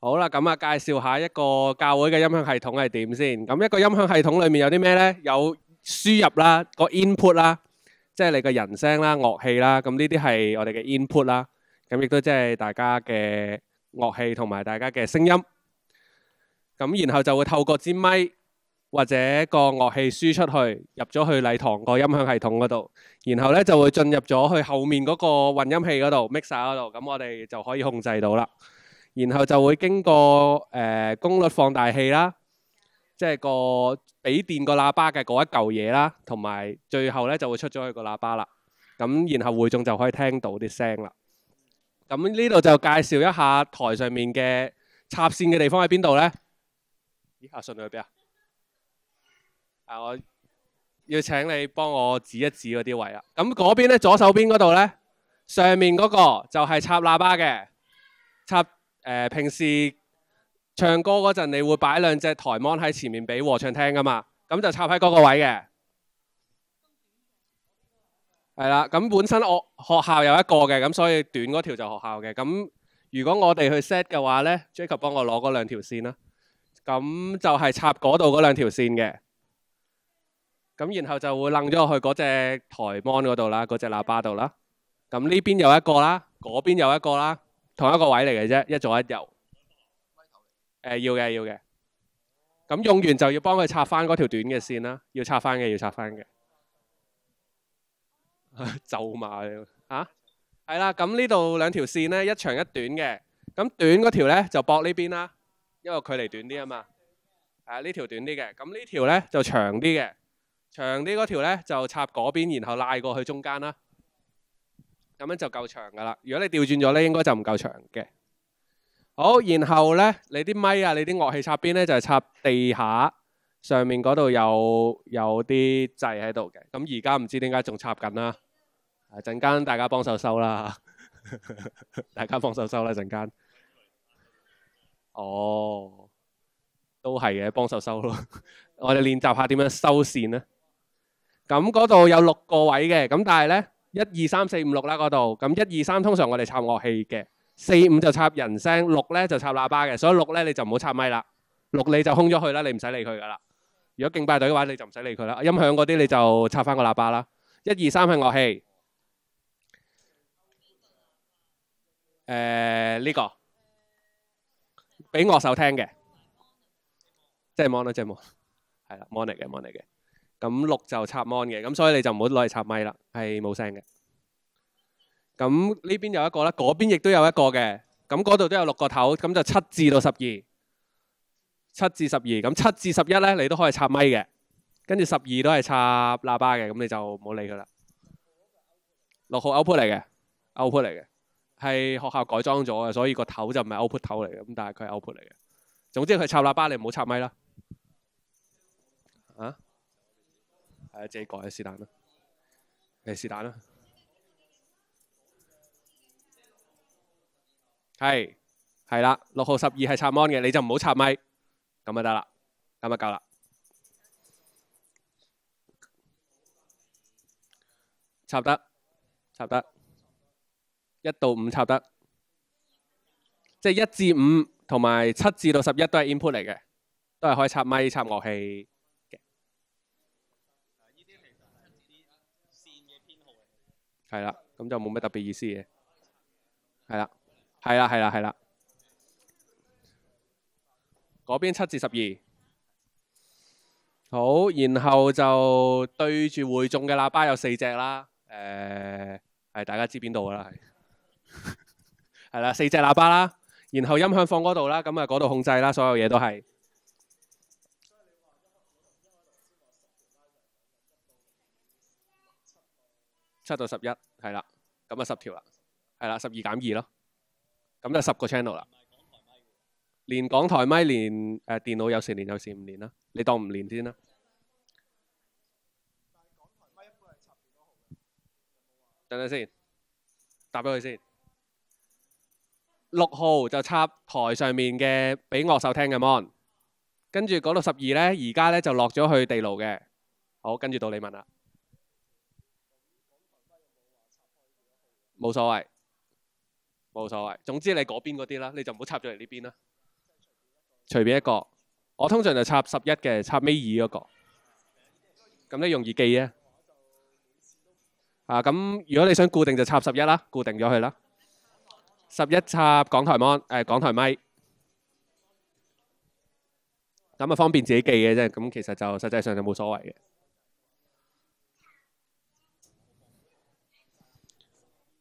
好啦，咁啊，介紹下一個教會嘅音響系統係點先。咁一個音響系統裏面有啲咩呢？有輸入啦，個 input 啦，即係你嘅人聲啦、樂器啦。咁呢啲係我哋嘅 input 啦。咁亦都即係大家嘅樂器同埋大家嘅聲音。咁然後就會透過支咪或者個樂器輸出去，入咗去禮堂個音響系統嗰度。然後呢就會進入咗去後面嗰個混音器嗰度 mixer 嗰度。咁我哋就可以控制到啦。然後就會經過誒功率放大器啦，即係個俾電個喇叭嘅嗰一嚿嘢啦，同埋最後咧就會出咗去個喇叭啦。咁然後會眾就可以聽到啲聲啦。咁呢度就介紹一下台上面嘅插線嘅地方喺邊度咧？咦，阿順去邊啊？啊，我要請你幫我指一指嗰啲位啦。咁嗰邊咧，左手邊嗰度咧，上面嗰個就係插喇叭嘅插。誒平時唱歌嗰陣，你會擺兩隻台芒喺前面俾和唱聽噶嘛？咁就插喺嗰個位嘅。係啦，咁本身我學校有一個嘅，咁所以短嗰條就學校嘅。咁如果我哋去 set 嘅話咧，Jacob 幫我攞嗰兩條線啦。咁就係插嗰度嗰兩條線嘅。咁然後就會楞咗去嗰只台芒嗰度啦，嗰只喇叭度啦。咁呢邊有一個啦，嗰邊有一個啦。同一个位嚟嘅啫，一左一右。誒，要嘅要嘅。咁用完就要幫佢插翻嗰條短嘅線啦，要插翻嘅要插翻嘅。咒罵啊？係啦，咁呢度兩條線咧，一長一短嘅。咁短嗰條咧就駁呢邊啦，因為距離短啲啊嘛。啊，呢條短啲嘅。咁呢條咧就長啲嘅。長啲嗰條咧就插嗰邊，然後拉過去中間啦。咁樣就夠長噶啦。如果你調轉咗咧，應該就唔夠長嘅。好，然後咧，你啲咪啊，你啲樂器插邊咧，就係插地下上面嗰度有有啲掣喺度嘅。咁而家唔知點解仲插緊啦。啊陣間大家幫手收啦，大家幫手收啦陣間。哦，都係嘅，幫手收咯。我哋練習下點樣收線咧。咁嗰度有六個位嘅，咁但係咧。一二三四五六啦，嗰度咁一二三通常我哋插乐器嘅，四五就插人声，六咧就插喇叭嘅，所以六咧你就唔好插咪啦，六你就空咗去啦，你唔使理佢噶啦。如果敬拜队嘅话，你就唔使理佢啦。音响嗰啲你就插翻个喇叭啦。一二三系乐器，诶呢个俾乐手听嘅，即系 m o n 即系 mon，系啦 m o n 嚟嘅 m o n 嚟嘅。咁六就插 mon 嘅，咁所以你就唔好攞嚟插咪啦，系冇声嘅。咁呢边有一个啦，嗰边亦都有一个嘅，咁嗰度都有六个头，咁就七至到十二，七至十二，咁七至十一咧，你都可以插咪嘅，跟住十二都系插喇叭嘅，咁你就唔好理佢啦。六号 output 嚟嘅，output 嚟嘅，系学校改装咗嘅，所以个头就唔系 output 头嚟嘅，咁但系佢系 output 嚟嘅。总之佢插喇叭，你唔好插咪啦。啊？自己改是但啦，你是但啦，系系啦，六号十二系插 mon 嘅，你就唔好插咪，咁就得啦，咁就够啦，插得插得，一到五插得，即系一至五同埋七至到十一都系 input 嚟嘅，都系可以插咪插乐器。系啦，咁就冇乜特別意思嘅，系啦，系啦，系啦，系啦，嗰邊七至十二，好，然後就對住會众嘅喇叭有四隻啦，誒，系大家知邊度噶啦，係，系 啦，四隻喇叭啦，然後音響放嗰度啦，咁啊嗰度控制啦，所有嘢都係七到十一。系啦，咁啊十条啦，系啦十二减二咯，咁就十个 channel 啦。连港台咪连诶电脑有线有线唔连啦，你当唔连先啦。等等先，答俾佢先。六号就插台上面嘅俾乐手听嘅 mon，跟住嗰度十二咧而家咧就落咗去地牢嘅。好，跟住到你问啦。冇所謂，冇所謂。總之你嗰邊嗰啲啦，你就唔好插咗嚟呢邊啦。隨便一個，我通常就插十一嘅，插尾二嗰個，咁你容易記啫。啊，咁如果你想固定就插十一啦，固定咗佢啦。十一插港台 mon，港台咪。咁啊方便自己記嘅啫。咁其實就實際上就冇所謂嘅。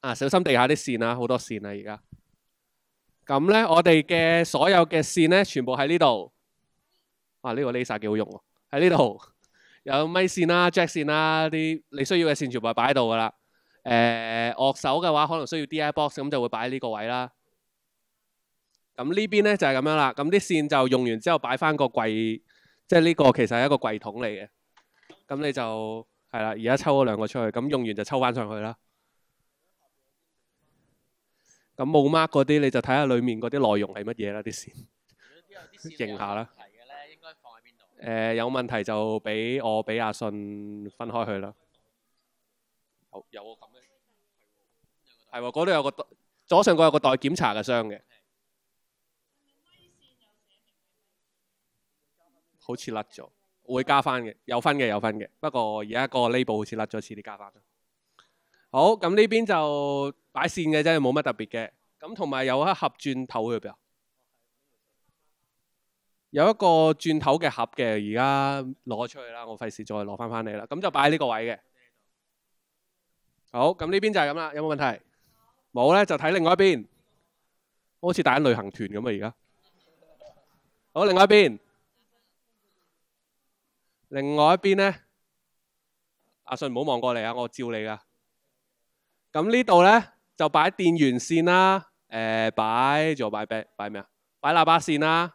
啊，小心地下啲線啊，好多線啊，而家。咁咧，我哋嘅所有嘅線咧，全部喺呢度。啊，呢個 s a 幾好用喎！喺呢度有咪線啦、Jack 線啦，啲你需要嘅線全部擺喺度噶啦。誒，乐手嘅話可能需要 DI box，咁就會擺喺呢個位啦。咁呢邊咧就係咁樣啦。咁啲線就用完之後擺翻個櫃，即係呢個其實係一個櫃桶嚟嘅。咁你就係啦，而家抽咗兩個出去，咁用完就抽翻上去啦。咁冇 mark 嗰啲，你就睇下里面嗰啲內容係乜嘢啦，啲线。認下啦。誒，有問題就俾我俾阿信分開去啦。好，有個咁嘅，係喎，嗰度有個左上角有個待檢查嘅箱嘅，好似甩咗，會加翻嘅，有分嘅有分嘅，不過而家個 label 好似甩咗，遲啲加翻。好，咁呢邊就。擺線嘅啫，冇乜特別嘅。咁同埋有一盒转頭喺入邊，有一個转頭嘅盒嘅，而家攞出去啦。我費事再攞翻翻你啦。咁就擺呢個位嘅。好，咁呢邊就係咁啦。有冇問題？冇咧，就睇另外一邊。好似大緊旅行團咁啊，而家。好，另外一邊。另外一邊咧，阿信唔好望過嚟啊！我照你噶。咁呢度咧？就擺電源線啦，诶、擺就擺擺咩啊？擺喇叭線啦，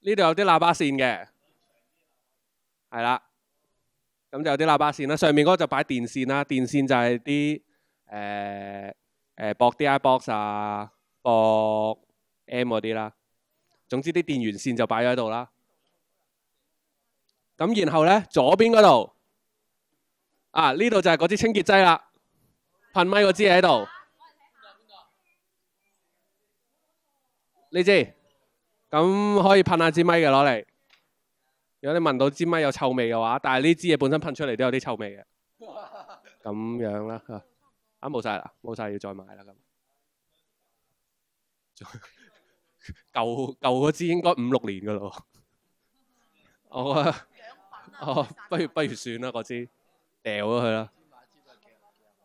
呢度有啲喇叭線嘅，係啦，咁就有啲喇叭線啦。上面嗰個就擺電線啦，電線就係啲诶诶博 D.I.Box 啊，博 M 嗰啲啦。總之啲電源線就擺咗喺度啦。咁然後咧左邊嗰度。啊！呢度就系嗰支清洁剂啦，喷咪嗰支喺度。呢支咁可以喷下支咪嘅攞嚟。如果你闻到支咪有臭味嘅话，但系呢支嘢本身喷出嚟都有啲臭味嘅。咁样啦啊冇晒啦，冇晒要再买啦咁。旧 旧嗰支应该五六年噶咯。好啊，哦，不如不如算啦嗰支。掉咗佢啦。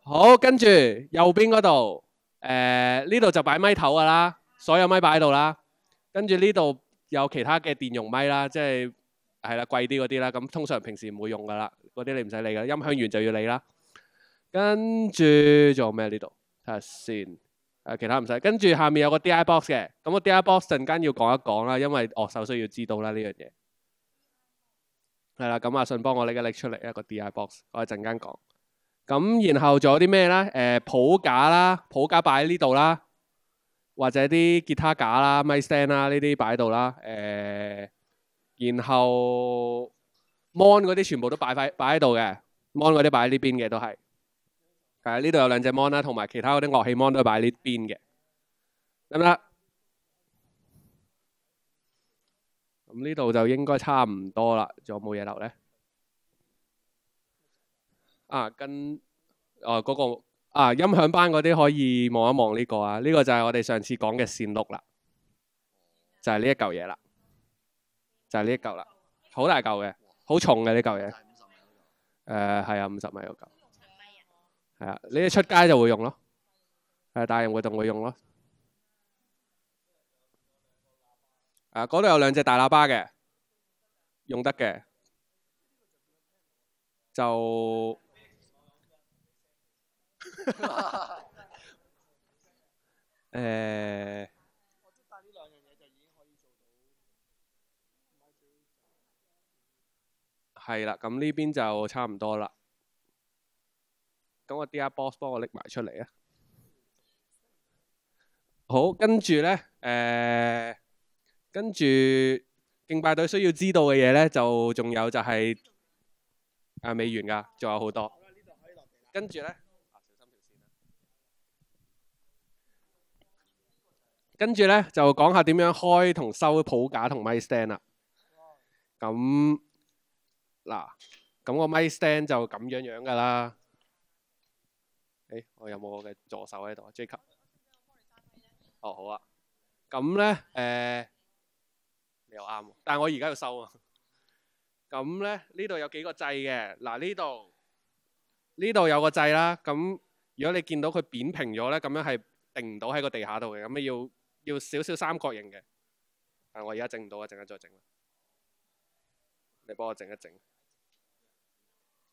好，跟住右邊嗰度，诶呢度就擺咪頭噶啦，所有咪擺喺度啦。跟住呢度有其他嘅電容咪啦，即係係啦貴啲嗰啲啦。咁通常平時唔會用噶啦，嗰啲你唔使理噶，音響員就要理啦。跟住做咩呢度？睇下先。诶其他唔使。跟住下面有個 DI box 嘅，咁個 DI box 阵間要講一講啦，因為樂手需要知道啦呢樣嘢。係啦，咁阿信幫我拎一拎出嚟一個 DI box，我一陣間講。咁然後仲有啲咩咧？誒，譜架啦，普架擺喺呢度啦，或者啲吉他架啦、麥 stand 啦，呢啲擺喺度啦。誒，然後 mon 嗰啲全部都擺塊摆喺度嘅，mon 嗰啲擺喺呢邊嘅都係。系啊，呢度有兩隻 mon 啦，同埋其他嗰啲樂器 mon 都摆喺呢邊嘅，得唔得？咁呢度就應該差唔多啦，仲有冇嘢留咧？啊，跟啊嗰個啊音響班嗰啲可以望一望呢個啊，呢個就係我哋上次講嘅線碌啦，就係呢一嚿嘢啦，就係呢一嚿啦，好大嚿嘅，好重嘅呢嚿嘢，誒係啊，五十米嗰嚿，係啊，呢啲出街就會用咯，係大嘅活动會用咯。啊！嗰度有兩隻大喇叭嘅，用得嘅就誒，係啦。咁呢邊就差唔多啦。咁我 D R b o s s 帮我拎埋出嚟啊！好，跟住咧誒。跟住競拜隊需要知道嘅嘢咧，就仲有就係啊未完噶，仲有好多。跟住咧，跟住咧就講下點樣開同收普架同麥 stand 啦。咁嗱，咁個麥 stand 就咁樣樣噶啦。诶，我有冇我嘅助手喺度啊 j 哦，好啊。咁咧，誒。又啱但係我而家要收啊！咁咧呢度有幾個掣嘅嗱，呢度呢度有個掣啦。咁如果你見到佢扁平咗咧，咁樣係定唔到喺個地下度嘅。咁要要少少三角形嘅。但我而家整唔到啊，陣間再整。你幫我整一整，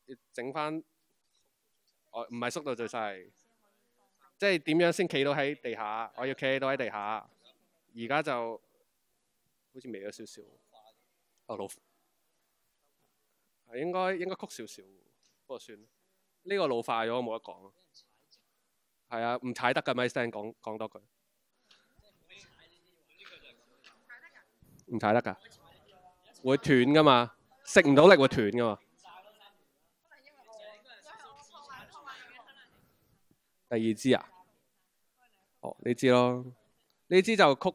要整翻我唔係縮到最細，即係點樣先企到喺地下？我要企到喺地下，而家就。好似歪咗少少，啊老，係應該應該曲少少，不過算，呢個老化咗冇得講系係啊，唔踩得噶，咪声讲讲 n 講多句。唔踩得㗎，會斷㗎嘛，食唔到力會斷㗎嘛。第二支啊，哦，呢支咯，呢支就曲。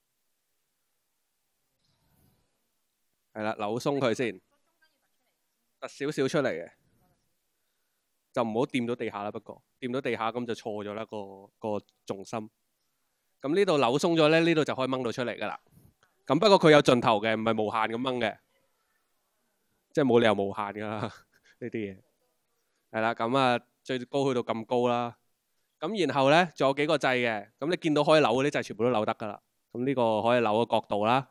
系啦，扭松佢先，突少少出嚟嘅，就唔好掂到地下啦。不过掂到地下咁就错咗啦，个个重心。咁呢度扭松咗咧，呢度就可以掹到出嚟噶啦。咁不过佢有尽头嘅，唔系无限咁掹嘅，即系冇理由无限噶啦 呢啲嘢。系啦，咁啊最高去到咁高啦。咁然后咧仲有几个掣嘅，咁你见到可以扭嗰啲掣全部都扭得噶啦。咁呢个可以扭嘅角度啦。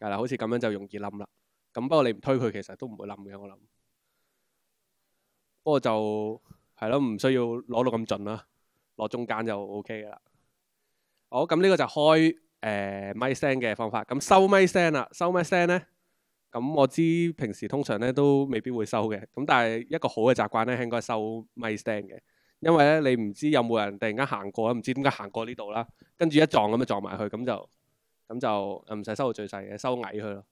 系啦，好似咁樣就容易冧啦。咁不過你唔推佢，其實都唔會冧嘅。我諗。不過就係咯，唔需要攞到咁尽啦，攞中間就 OK 噶啦。好，咁呢個就開誒麥聲嘅方法。咁收咪聲啦，收咪聲咧。咁我知平時通常咧都未必會收嘅。咁但係一個好嘅習慣咧，應該收咪聲嘅。因為咧，你唔知有冇人突然間行過啊？唔知點解行過呢度啦？跟住一撞咁就撞埋去，咁就～咁就唔使收到最細嘅，收矮佢咯。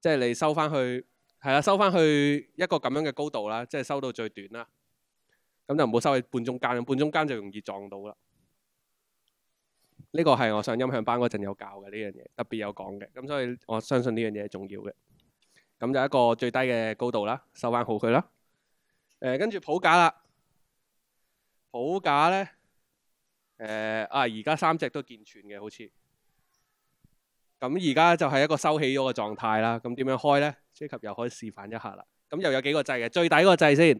即係你收翻去，係啦，收翻去一個咁樣嘅高度啦，即係收到最短啦。咁就唔好收喺半中間，半中間就容易撞到啦。呢個係我上音響班嗰陣有教嘅呢樣嘢，特別有講嘅。咁所以我相信呢樣嘢係重要嘅。咁就一個最低嘅高度啦，收翻好佢啦。誒，跟住普架啦，普架咧，誒啊，而家三隻都健全嘅，好似～咁而家就係一個收起咗嘅狀態啦。咁點樣開呢 j a 又可以示範一下啦。咁又有幾個掣嘅，最底嗰個掣先，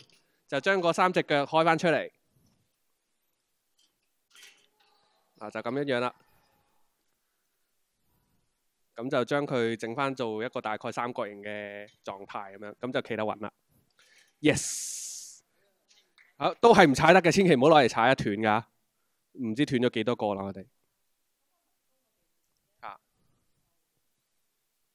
就將嗰三隻腳開翻出嚟。嗱，就咁一樣啦。咁就將佢整翻做一個大概三角形嘅狀態咁樣，咁就企得穩啦。Yes，好，都係唔踩得嘅，千祈唔好攞嚟踩一斷噶。唔知斷咗幾多個啦，我哋。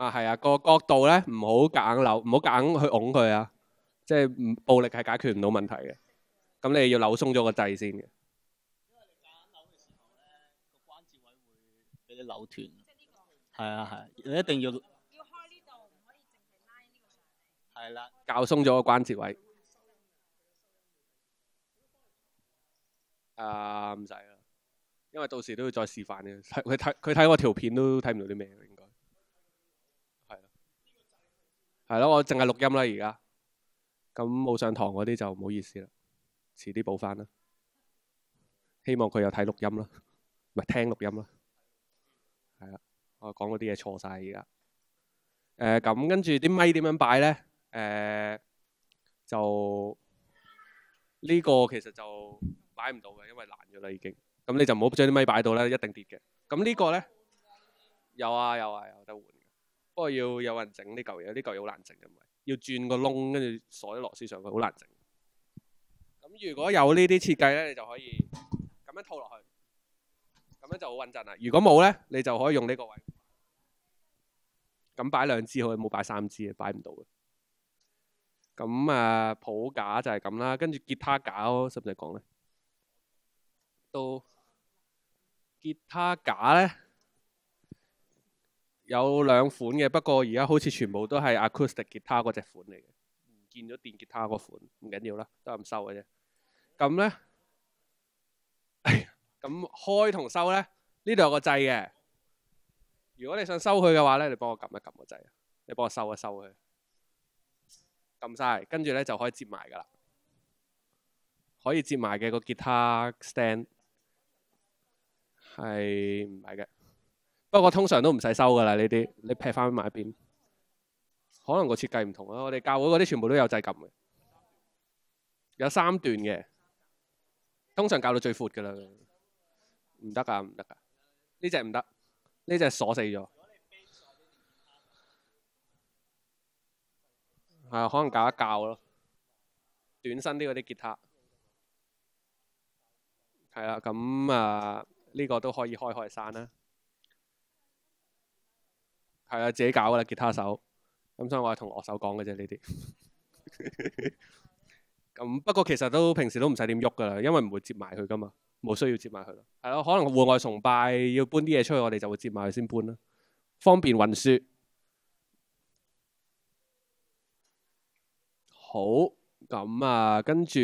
啊，係啊，個角度咧，唔好夾硬扭，唔好夾硬去拱佢啊！即係暴力係解決唔到問題嘅。咁你要扭鬆咗個掣先嘅。因為你夾硬扭嘅時候咧，個關節位會俾你扭斷。係啊係，你一定要。要開呢度可以淨係拉呢個上地。係啦。校鬆咗個關節位。啊，唔使啦，因為到時都要再示範嘅。睇佢睇佢睇我條片都睇唔到啲咩。系咯，我净系录音啦而家，咁冇上堂嗰啲就唔好意思啦，迟啲补翻啦。希望佢有睇录音啦，唔系听录音啦。系啊，我讲嗰啲嘢错晒而家。诶，咁跟住啲咪点样摆咧？诶，就呢个其实就摆唔到嘅，因为烂咗啦已经。咁你就唔好将啲咪摆到咧，一定跌嘅。咁呢个咧，有啊有啊有得换。不個要有人整呢嚿嘢，呢嚿嘢好難整嘅，要轉個窿，跟住鎖啲螺絲上去，好難整。咁如果有呢啲設計咧，你就可以咁樣套落去，咁樣就好穩陣啦。如果冇咧，你就可以用呢個位。咁擺兩支好，冇擺三支啊，擺唔到嘅。咁啊，普架就係咁啦，跟住吉他架咯，使唔使講咧？都吉他架咧？有兩款嘅，不過而家好似全部都係 acoustic 吉他嗰只款嚟嘅，唔見咗電吉他嗰款，唔緊要啦，都係咁收嘅啫。咁咧，咁開同收咧，呢度有個掣嘅。如果你想收佢嘅話咧，你幫我撳一撳個掣啊，你幫我收一收佢，撳晒，跟住咧就可以接埋噶啦。可以接埋嘅個吉他 stand 係唔係嘅。不過通常都唔使收噶啦，呢啲你劈翻埋一邊。可能個設計唔同啦。我哋教会嗰啲全部都有掣撳嘅，有三段嘅。通常教到最闊噶啦，唔得噶唔得噶，呢只唔得，呢只鎖死咗。系、啊，可能教一教咯，短身啲嗰啲吉他。係啊，咁啊呢個都可以開開山啦。系啊，自己搞噶啦，吉他手。咁所以我係同樂手講嘅啫，呢啲。咁不過其實都平時都唔使點喐噶啦，因為唔會接埋佢噶嘛，冇需要接埋佢。係咯，可能户外崇拜要搬啲嘢出去，我哋就會接埋佢先搬啦，方便運輸。好，咁啊，跟住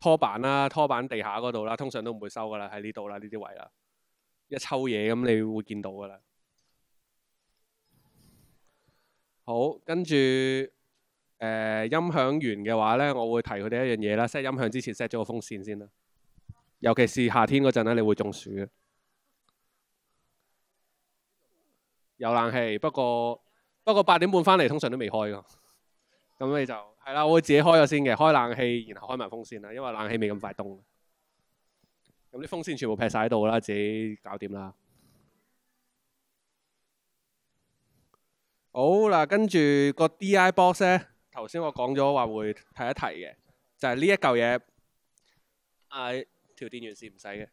拖板啦，拖板地下嗰度啦，通常都唔會收噶啦，喺呢度啦，呢啲位啦。一抽嘢咁，你會見到噶啦。好，跟住誒音響完嘅話咧，我會提佢哋一樣嘢啦。set 音響之前 set 咗個風扇先啦。尤其是夏天嗰陣咧，你會中暑嘅。有冷氣，不過不過八點半翻嚟通常都未開噶。咁你就係啦，我會自己開咗先嘅，開冷氣，然後開埋風扇啦，因為冷氣未咁快凍。咁啲風扇全部劈晒喺度啦，自己搞掂啦。好啦，跟住個 D.I. box 咧，頭先我講咗話會提一提嘅，就係呢一嚿嘢。誒，条電源線唔使嘅。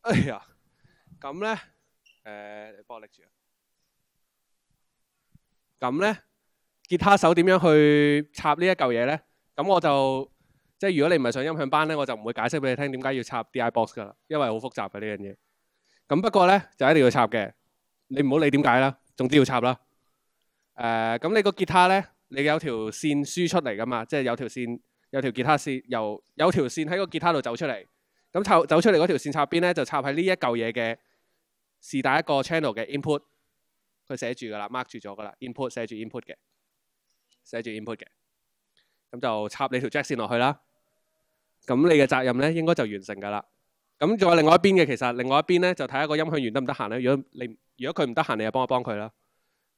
哎呀，咁咧你幫我拎住啊！咁咧，吉他手點樣去插呢一嚿嘢咧？咁我就即系如果你唔係上音響班咧，我就唔會解釋俾你聽點解要插 D.I. box 噶，因為好複雜嘅呢樣嘢。咁不過咧，就一定要插嘅。你唔好理點解啦，總之要插啦。誒咁你個吉他咧，你有條線輸出嚟噶嘛？即係有條線，有條吉他線，有條線喺個吉他度走出嚟。咁插走出嚟嗰條線插邊咧，就插喺呢一嚿嘢嘅是第一個 channel 嘅 input。佢寫住㗎啦，mark 住咗㗎啦，input 寫住 input 嘅，寫住 input 嘅。咁就插你條 jack 線落去啦。咁你嘅責任咧，應該就完成㗎啦。咁有另外一邊嘅其實另外一邊咧，就睇下個音響員得唔得閒咧。如果你如果佢唔得閒，你就幫我幫佢啦。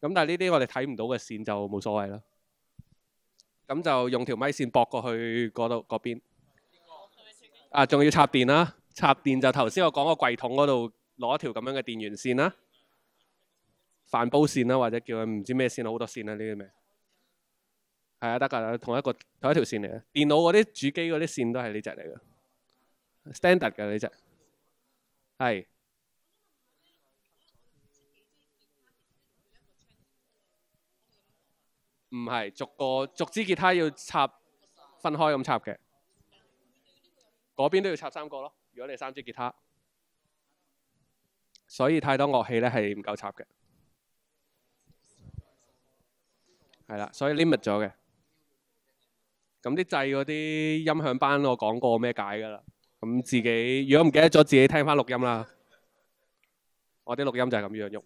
咁但系呢啲我哋睇唔到嘅線就冇所謂啦。咁就用條咪線駁過去嗰度嗰邊。啊，仲要插電啦！插電就頭先我講個櫃桶嗰度攞條咁樣嘅電源線啦，帆煲線啦，或者叫佢唔知咩線好多線啦呢啲咩？係啊，得㗎，同一个同一條線嚟嘅。電腦嗰啲主機嗰啲線都係呢只嚟嘅，standard 嘅呢只。係。唔係，逐個逐支吉他要插分開咁插嘅，嗰邊都要插三個咯。如果你三支吉他，所以太多樂器咧係唔夠插嘅，係啦，所以 limit 咗嘅。咁啲掣嗰啲音響班我講過咩解㗎啦？咁自己如果唔記得咗，自己聽翻錄音啦。我啲錄音就係咁樣用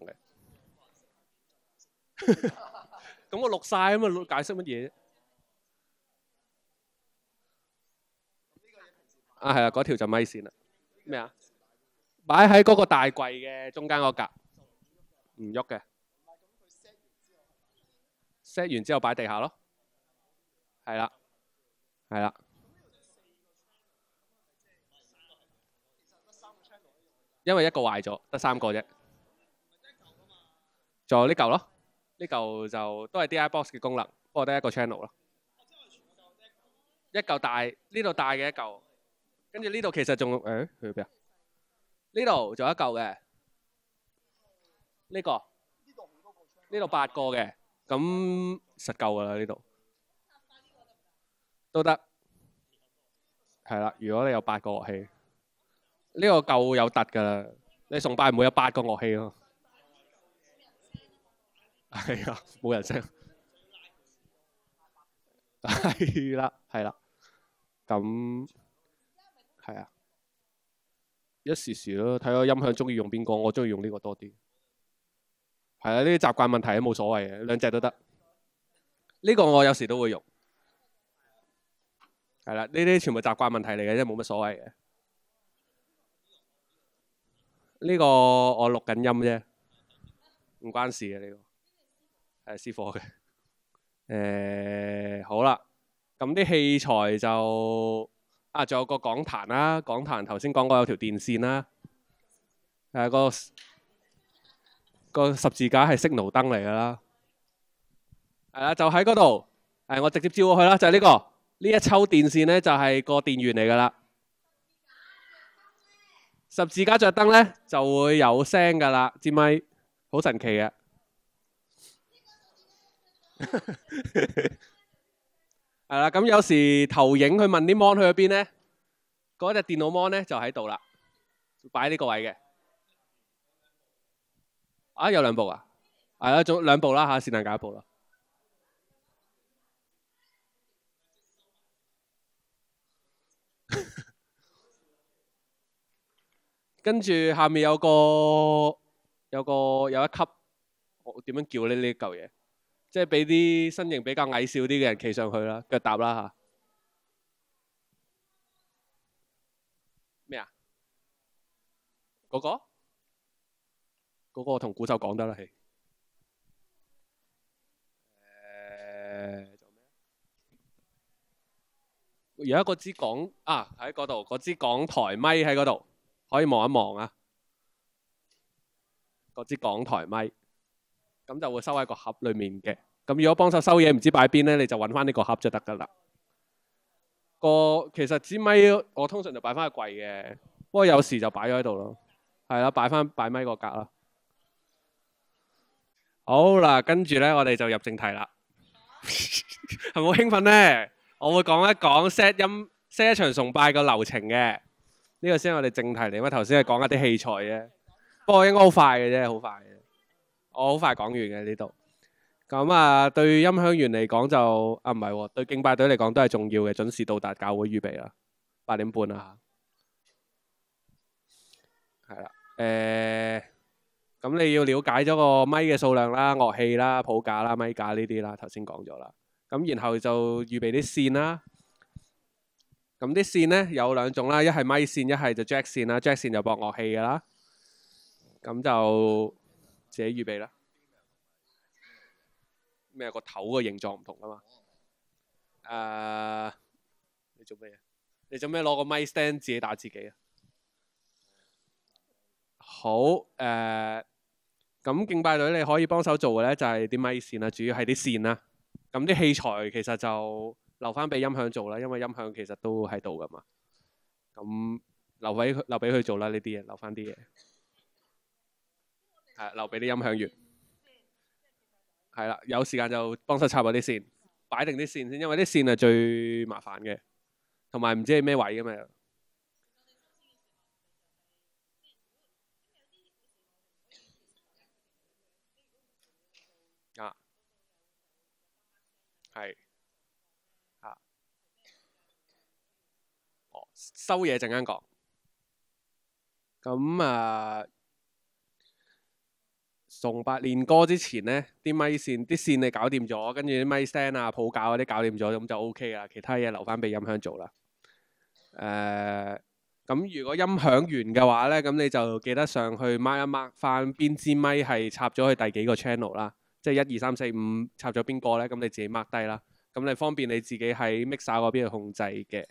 嘅。咁我錄晒啊嘛，解釋乜嘢？啊係啊，嗰條就咪線啦。咩啊？擺喺嗰個大櫃嘅中間嗰格，唔喐嘅。set 完之後擺地下咯。係啦，係啦。因為一個壞咗，得三個啫。仲有呢嚿咯。呢嚿就都係 DI box 嘅功能，不過得一個 channel 咯。一嚿大呢度大嘅一嚿，跟住呢度其實仲誒去邊啊？呢度仲有一嚿嘅呢個，呢度八個嘅，咁實夠噶啦呢度都得，係啦。如果你有八個樂器，呢個夠有突噶啦。你崇拜唔會有八個樂器咯。系啊，冇人識。系 啦，系啦。咁，系啊。一時時咯，睇我音響中意用邊個，我中意用呢個多啲。係啊，呢啲習慣問題都冇所謂嘅，兩隻都得。呢個我有時都會用。係啦，呢啲全部習慣問題嚟嘅，即冇乜所謂嘅。呢個我錄緊音啫，唔關事嘅呢個。誒师傅嘅，誒好啦，咁啲器材就啊，仲有個講壇啦，講壇頭先講過有條電線啦，誒個个十字架係熄號燈嚟噶啦，系啦，就喺嗰度，诶，我直接照過去啦，就係呢個呢一抽電線咧就係個電源嚟噶啦，十字架着燈咧就會有聲噶啦，接咪好神奇嘅。系 啦，咁有时投影去问啲模去咗边咧，嗰只电脑模咧就喺度啦，就摆呢个位嘅。啊，有两部啊，系啦，仲两部啦吓，先难搞一部啦。跟住下面有个有个有一级，我点样叫呢呢嚿嘢？即係俾啲身形比較矮小啲嘅人企上去啦，腳踏啦嚇。咩啊？嗰個？嗰個同古手講得啦，係。有做咩？支港啊喺嗰度，嗰支港台咪喺嗰度，可以望一望啊！嗰支港台咪。咁就會收喺個盒裏面嘅。咁如果幫手收嘢唔知擺邊咧，你就揾翻呢個盒就得噶啦。個其實支咪我通常就擺翻喺櫃嘅，不過有時就擺咗喺度咯。係啦，擺翻擺咪個格啦。好啦，跟住咧，我哋就入正題啦。係咪好興奮咧？我會講一講 set 音 set 一场崇拜個流程嘅。呢個先我哋正題嚟，因為頭先係講一啲器材啫。不過應該好快嘅啫，好快嘅。我好快講完嘅呢度，咁啊對音響員嚟講就啊唔係喎，對競拜隊嚟講都係重要嘅，準時到達教會預備啦，八點半啦吓。係啦，誒，咁你要了解咗個咪嘅數量啦、樂器啦、普架啦、咪架呢啲啦，頭先講咗啦，咁然後就預備啲線啦，咁啲線呢，有兩種啦，一係咪線，一係就 Jack 線啦，Jack 線就博樂器噶啦，咁就。自己預備啦。咩個頭個形狀唔同啊嘛。誒，你做咩啊？你做咩攞個咪 stand 自己打自己啊？好诶，咁敬拜隊你可以幫手做嘅咧，就係啲麥線啦，主要係啲線啦。咁啲器材其實就留翻俾音響做啦，因為音響其實都喺度噶嘛。咁留俾留俾佢做啦，呢啲嘢留翻啲嘢。系留俾啲音響員，係啦，有時間就幫手插下啲線，擺定啲線先，因為啲線係最麻煩嘅，同埋唔知係咩位噶嘛。啊，系，啊，哦，收嘢陣間講，咁啊。同八练歌之前咧，啲咪線啲線你搞掂咗，跟住啲咪聲啊、普教嗰啲搞掂咗，咁就 O K 啦。其他嘢留翻俾音響做啦。誒，咁如果音響完嘅話咧，咁你就記得上去 mark 一 mark 翻邊支咪係插咗去第幾個 channel 啦，即係一二三四五插咗邊個咧，咁你自己 mark 低啦，咁你方便你自己喺 mixer 嗰邊去控制嘅。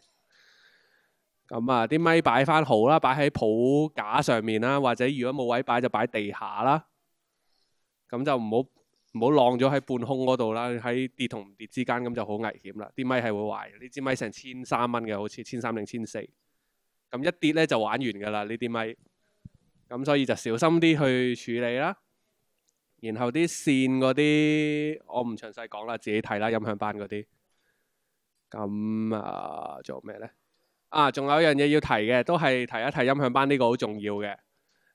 咁啊，啲咪擺翻好啦，擺喺普架上面啦，或者如果冇位擺就擺地下啦。咁就唔好唔好浪咗喺半空嗰度啦，喺跌同唔跌之間咁就好危險啦。啲咪係會壞，呢支咪成千三蚊嘅，好似千三定千四。咁一跌咧就玩完㗎啦，呢啲咪。咁所以就小心啲去處理啦。然後啲線嗰啲，我唔詳細講啦，自己睇啦。音響班嗰啲。咁啊，做咩咧？啊，仲有一樣嘢要提嘅，都係提一提音響班呢個好重要嘅。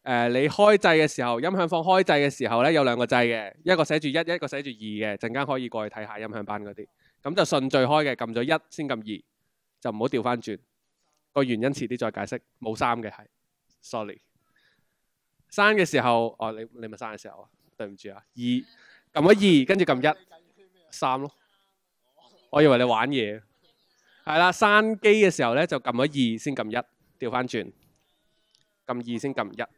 誒，你開掣嘅時候，音響放開掣嘅時候咧，有兩個掣嘅，一個寫住一，一個寫住二嘅。陣間可以過去睇下音響班嗰啲，咁就順序開嘅，撳咗一先撳二，就唔好調翻轉。個原因遲啲再解釋。冇三嘅係，sorry。三嘅時候，哦，你你咪三嘅時候啊，對唔住啊。二撳咗二，跟住撳一，三咯。我以為你玩嘢，係啦。刪機嘅時候咧，就撳咗二先撳一，調翻轉，撳二先撳一。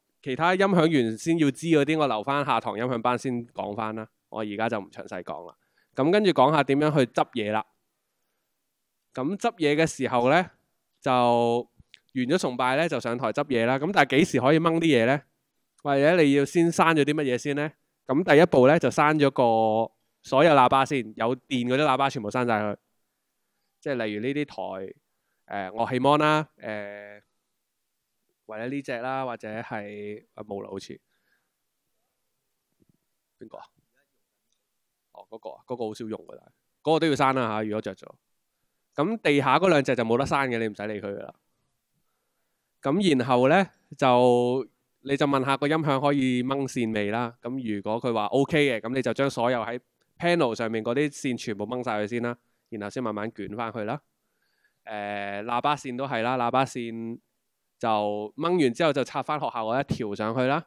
其他音響員先要知嗰啲，我留翻下堂音響班先講翻啦。我而家就唔詳細講啦。咁跟住講下點樣去執嘢啦。咁執嘢嘅時候咧，就完咗崇拜咧就上台執嘢啦。咁但係幾時可以掹啲嘢咧？或者你要先刪咗啲乜嘢先咧？咁第一步咧就刪咗個所有喇叭先，有電嗰啲喇叭全部刪晒佢。即係例如呢啲台誒樂器 mon 啦，誒。或者呢只啦，或者係啊冇啦，好似邊個啊？哦，嗰個啊，嗰個好少用噶啦，嗰個都要刪啦吓，如果着咗咁地下嗰兩隻就冇得刪嘅，你唔使理佢噶啦。咁然後咧就你就問下個音響可以掹線未啦。咁如果佢話 OK 嘅，咁你就將所有喺 panel 上面嗰啲線全部掹晒佢先啦，然後先慢慢捲翻去啦。誒喇叭線都係啦，喇叭線。就掹完之後，就插翻學校嗰一條上去啦。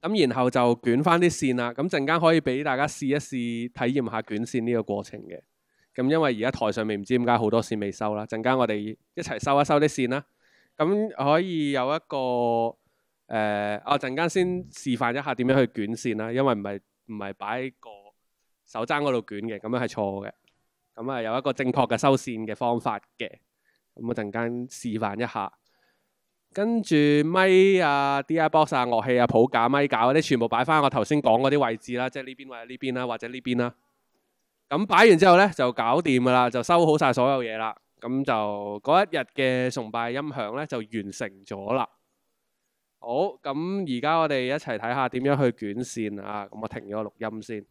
咁然後就捲翻啲線啦。咁陣間可以俾大家試一試體驗下捲線呢個過程嘅。咁因為而家台上面唔知點解好多線未收啦。陣間我哋一齊收一收啲線啦。咁可以有一個誒，我陣間先示範一下點樣去捲線啦。因為唔係唔系摆個手踭嗰度捲嘅，咁樣係錯嘅。咁啊，有一個正確嘅收線嘅方法嘅。咁啊，陣間示範一下，跟住咪啊，DI box 啊，樂器啊，普架、咪搞嗰啲，全部擺翻我頭先講嗰啲位置啦，即係呢邊或者呢邊啦，或者呢邊啦。咁擺完之後咧，就搞掂噶啦，就收好晒所有嘢啦。咁就嗰一日嘅崇拜音響咧，就完成咗啦。好，咁而家我哋一齊睇下點樣去捲線啊。咁我停咗個錄音先。